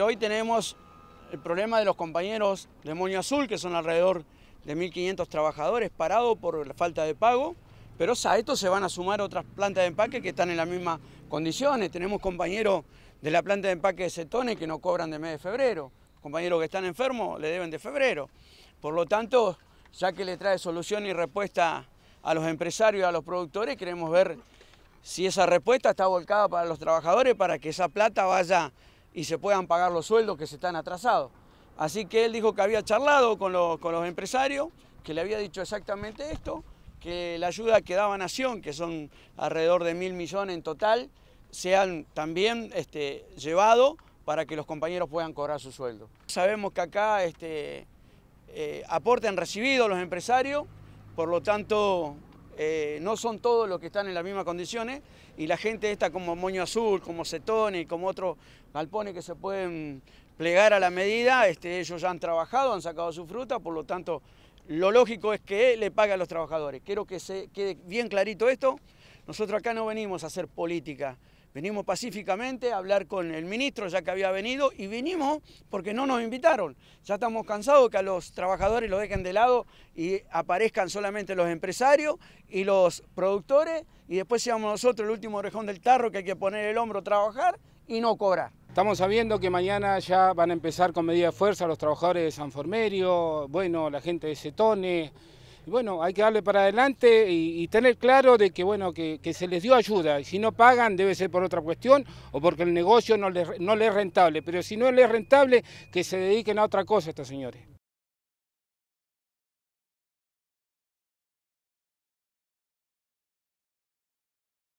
Este, hoy tenemos el problema de los compañeros de Moño Azul, que son alrededor de 1.500 trabajadores parados por falta de pago, pero a esto se van a sumar otras plantas de empaque que están en las mismas condiciones. Tenemos compañeros de la planta de empaque de Cetone que no cobran de mes de febrero, compañeros que están enfermos le deben de febrero. Por lo tanto, ya que le trae solución y respuesta a los empresarios y a los productores, queremos ver si esa respuesta está volcada para los trabajadores para que esa plata vaya y se puedan pagar los sueldos que se están atrasados. Así que él dijo que había charlado con los, empresarios, que le había dicho exactamente esto, que la ayuda que daba Nación, que son alrededor de mil millones en total, sean también este, llevado para que los compañeros puedan cobrar su sueldo. Sabemos que acá este, eh, recibidos recibido los empresarios, por lo tanto eh, no son todos los que están en las mismas condiciones y la gente está como Moño Azul, como Cetone y como otros galpones que se pueden plegar a la medida, este, ellos ya han trabajado, han sacado su fruta, por lo tanto lo lógico es que le pague a los trabajadores. Quiero que se quede bien clarito esto, nosotros acá no venimos a hacer política, Venimos pacíficamente a hablar con el ministro, ya que había venido, y vinimos porque no nos invitaron. Ya estamos cansados de que a los trabajadores los dejen de lado y aparezcan solamente los empresarios y los productores, y después seamos nosotros el último rejón del tarro que hay que poner el hombro a trabajar y no cobrar. Estamos sabiendo que mañana ya van a empezar con medida de fuerza los trabajadores de San Formerio, bueno, la gente de Cetone, bueno, hay que darle para adelante y, tener claro de que, bueno, que, se les dio ayuda. Si no pagan debe ser por otra cuestión o porque el negocio no les no le es rentable. Pero si no le es rentable, que se dediquen a otra cosa estos señores.